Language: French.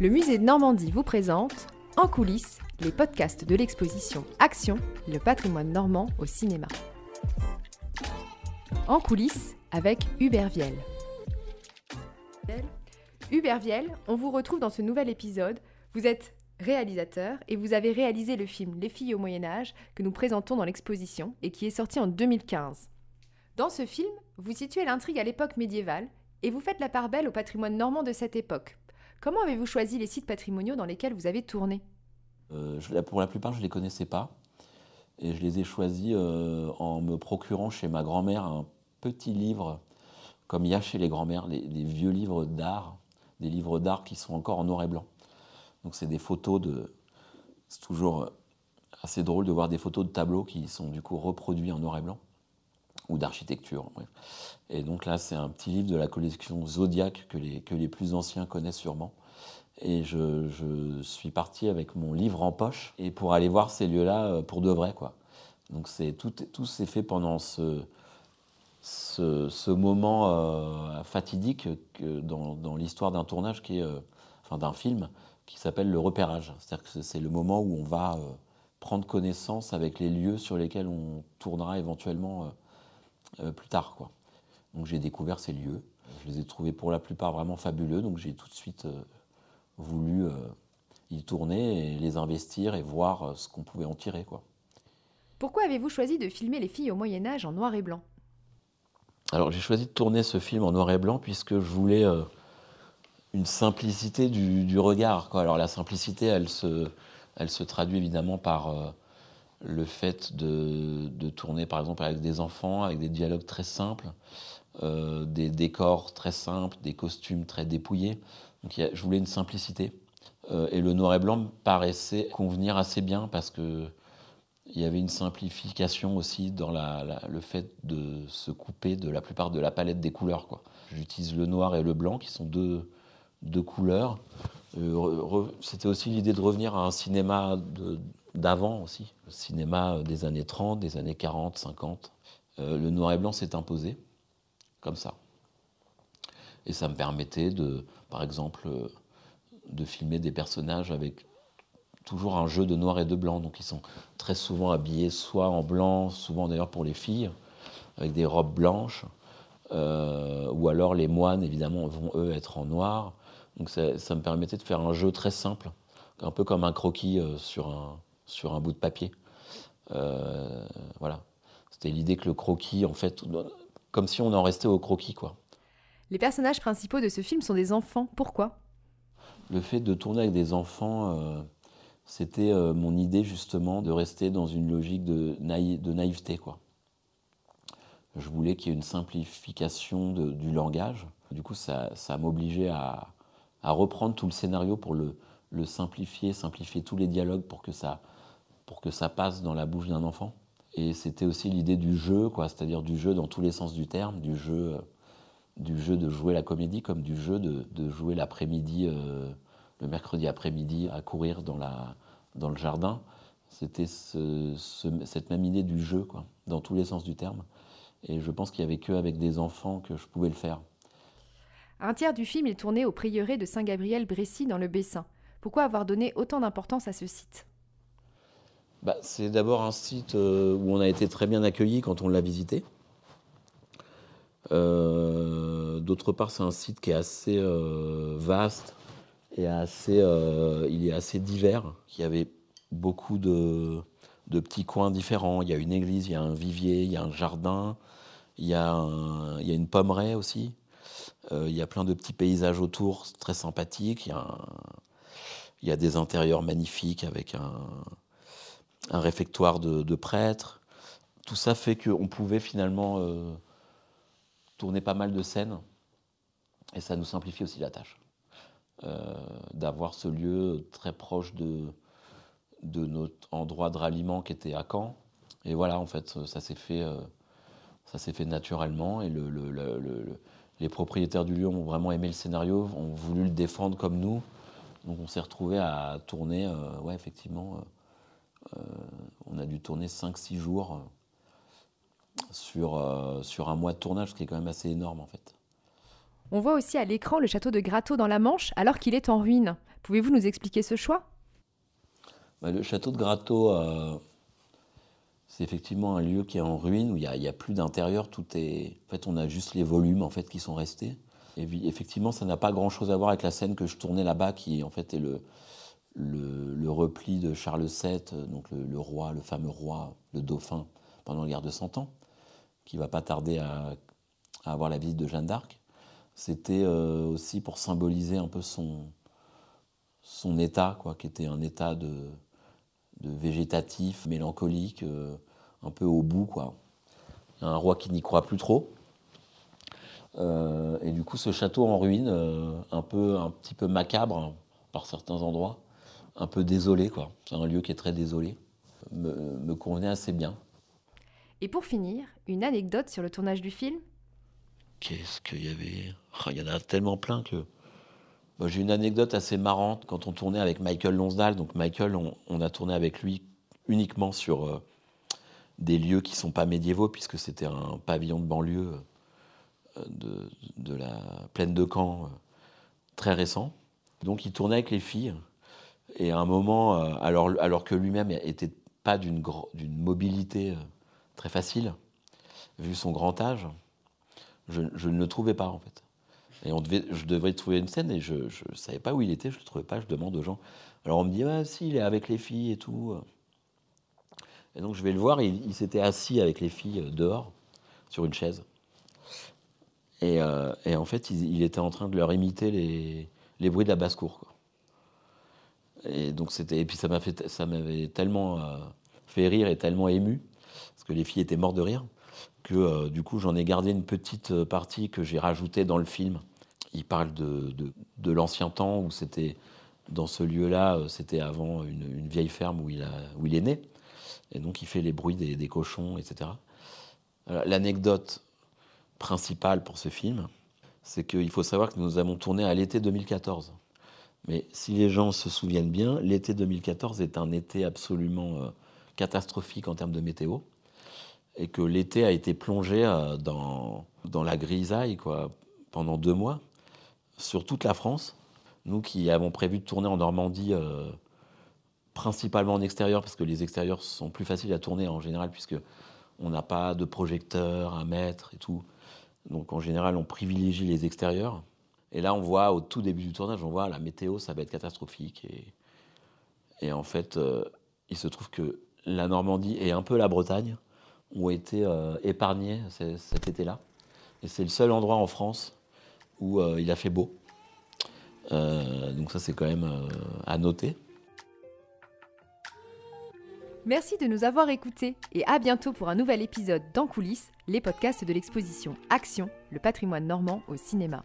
Le musée de Normandie vous présente En coulisses, les podcasts de l'exposition Action, le patrimoine normand au cinéma. En coulisses avec Hubert Vielle. Hubert on vous retrouve dans ce nouvel épisode. Vous êtes réalisateur, et vous avez réalisé le film Les filles au Moyen Âge que nous présentons dans l'exposition et qui est sorti en 2015. Dans ce film, vous situez l'intrigue à l'époque médiévale et vous faites la part belle au patrimoine normand de cette époque. Comment avez-vous choisi les sites patrimoniaux dans lesquels vous avez tourné euh, Pour la plupart, je ne les connaissais pas. Et je les ai choisis euh, en me procurant chez ma grand-mère un petit livre, comme il y a chez les grands-mères, des vieux livres d'art, des livres d'art qui sont encore en noir et blanc. Donc c'est des photos de... C'est toujours euh, assez drôle de voir des photos de tableaux qui sont du coup reproduits en noir et blanc, ou d'architecture. Et donc là, c'est un petit livre de la collection Zodiac que les, que les plus anciens connaissent sûrement. Et je, je suis parti avec mon livre en poche et pour aller voir ces lieux-là euh, pour de vrai. Quoi. Donc c'est tout, tout s'est fait pendant ce, ce, ce moment euh, fatidique dans, dans l'histoire d'un tournage qui est, enfin d'un film qui s'appelle le repérage. C'est-à-dire que c'est le moment où on va euh, prendre connaissance avec les lieux sur lesquels on tournera éventuellement euh, euh, plus tard. Quoi. Donc j'ai découvert ces lieux. Je les ai trouvés pour la plupart vraiment fabuleux, donc j'ai tout de suite voulu y tourner et les investir et voir ce qu'on pouvait en tirer. Quoi. Pourquoi avez-vous choisi de filmer les filles au Moyen Âge en noir et blanc Alors j'ai choisi de tourner ce film en noir et blanc puisque je voulais une simplicité du, regard. Quoi. Alors la simplicité, elle se, elle se traduit évidemment par euh, le fait de, de, tourner par exemple avec des enfants, avec des dialogues très simples, euh, des décors très simples, des costumes très dépouillés. Donc je voulais une simplicité. Euh, et le noir et blanc me paraissait convenir assez bien parce que il y avait une simplification aussi dans la, le fait de se couper de la plupart de la palette des couleurs. J'utilise le noir et le blanc, qui sont deux, de couleurs. Euh, c'était aussi l'idée de revenir à un cinéma d'avant aussi, le cinéma euh, des années 30, des années 40, 50. Euh, le noir et blanc s'est imposé, comme ça. Et ça me permettait de, par exemple, de filmer des personnages avec toujours un jeu de noir et de blanc. Donc ils sont très souvent habillés soit en blanc, souvent d'ailleurs pour les filles, avec des robes blanches. ou alors les moines, évidemment, vont eux être en noir. Donc ça, me permettait de faire un jeu très simple, un peu comme un croquis euh, sur, un, sur un bout de papier. Euh, voilà. C'était l'idée que le croquis, en fait, comme si on en restait au croquis, quoi. Les personnages principaux de ce film sont des enfants. Pourquoi Le fait de tourner avec des enfants, euh, c'était mon idée justement de rester dans une logique de, de naïveté, quoi. Je voulais qu'il y ait une simplification du langage. Du coup, ça, ça m'obligeait à, à reprendre tout le scénario pour le, le simplifier, simplifier tous les dialogues pour que ça, pour que ça passe dans la bouche d'un enfant. Et c'était aussi l'idée du jeu, quoi, c'est-à-dire du jeu dans tous les sens du terme, du jeu, euh, du jeu de jouer la comédie comme du jeu de, jouer l'après-midi, euh, le mercredi après-midi, à courir dans, la, dans le jardin. C'était cette même idée du jeu, quoi, dans tous les sens du terme. Et je pense qu'il n'y avait que avec des enfants que je pouvais le faire. Un tiers du film est tourné au prieuré de Saint-Gabriel-Brécy dans le Bessin. Pourquoi avoir donné autant d'importance à ce site bah, C'est d'abord un site euh, où on a été très bien accueilli quand on l'a visité. Euh, d'autre part, c'est un site qui est assez euh, vaste et assez, il est assez divers. Il y avait beaucoup de, petits coins différents. Il y a une église, il y a un vivier, il y a un jardin, il y a, il y a une pommeraie aussi. Euh, il y a plein de petits paysages autour, très sympathiques. Il y a, il des intérieurs magnifiques avec un, réfectoire de, prêtres. Tout ça fait qu'on pouvait finalement euh, tourner pas mal de scènes. Et ça nous simplifie aussi la tâche. Euh, d'avoir ce lieu très proche de, de notre endroit de ralliement qui était à Caen. Et voilà, en fait, ça s'est fait, ça fait naturellement. Et le, le, le les propriétaires du lieu ont vraiment aimé le scénario, ont voulu le défendre comme nous. Donc on s'est retrouvé à tourner, euh, ouais, effectivement, euh, euh, on a dû tourner 5-6 jours sur, sur un mois de tournage, ce qui est quand même assez énorme en fait. On voit aussi à l'écran le château de Grateau dans la Manche alors qu'il est en ruine. Pouvez-vous nous expliquer ce choix bah, Le château de Grateau c'est effectivement un lieu qui est en ruine, où il n'y a, plus d'intérieur, tout est... En fait, on a juste les volumes en fait, qui sont restés. effectivement, ça n'a pas grand-chose à voir avec la scène que je tournais là-bas, qui en fait est le, repli de Charles VII, donc le, roi, le fameux roi, le dauphin, pendant la guerre de Cent Ans, qui va pas tarder à, avoir la visite de Jeanne d'Arc. C'était euh, aussi pour symboliser un peu son, son état, quoi, qui était un état de, de végétatif, mélancolique, euh, un peu au bout. Quoi. un roi qui n'y croit plus trop. Euh, et du coup, ce château en ruine, euh, un, peu, un petit peu macabre hein, par certains endroits, un peu désolé. quoi. C'est un lieu qui est très désolé. Me, me convenait assez bien. Et pour finir, une anecdote sur le tournage du film Qu'est-ce qu'il y avait oh, Il y en a tellement plein que j'ai une anecdote assez marrante quand on tournait avec Michael Lonsdal. Donc Michael, on, a tourné avec lui uniquement sur euh, des lieux qui ne sont pas médiévaux, puisque c'était un pavillon de banlieue euh, de, la plaine de Caen euh, très récent. Donc il tournait avec les filles. Et à un moment, alors, que lui-même n'était pas d'une mobilité très facile, vu son grand âge, je ne le trouvais pas en fait. Et je devrais trouver une scène et je ne savais pas où il était, je ne le trouvais pas, je demande aux gens. Alors on me dit, ah si, il est avec les filles et tout. Et donc je vais le voir, il, s'était assis avec les filles euh, dehors, sur une chaise. Et, euh, en fait, il, était en train de leur imiter les, les bruits de la basse-cour. Et, donc et puis ça m'avait tellement euh, fait rire et tellement ému, parce que les filles étaient mortes de rire que du coup j'en ai gardé une petite partie que j'ai rajoutée dans le film il parle de, de, l'ancien temps où c'était dans ce lieu-là, euh, c'était avant une, une, vieille ferme où il, a, où il est né. Et donc il fait les bruits des, des cochons, etc. L'anecdote principale pour ce film, c'est qu'il faut savoir que nous avons tourné à l'été 2014. Mais si les gens se souviennent bien, l'été 2014 est un été absolument euh, catastrophique en termes de météo. Et que l'été a été plongé euh, dans, dans la grisaille quoi, pendant deux mois sur toute la France. Nous qui avons prévu de tourner en Normandie euh, principalement en extérieur, parce que les extérieurs sont plus faciles à tourner en général, puisque on n'a pas de projecteur à mettre et tout. Donc en général, on privilégie les extérieurs. Et là, on voit au tout début du tournage, on voit la météo, ça va être catastrophique. Et, en fait, euh, il se trouve que la Normandie et un peu la Bretagne ont été euh, épargnés cet été-là. Et c'est le seul endroit en France où euh, il a fait beau. Euh, donc ça c'est quand même euh, à noter. Merci de nous avoir écoutés et à bientôt pour un nouvel épisode d'En coulisses, les podcasts de l'exposition Action, le patrimoine normand au cinéma.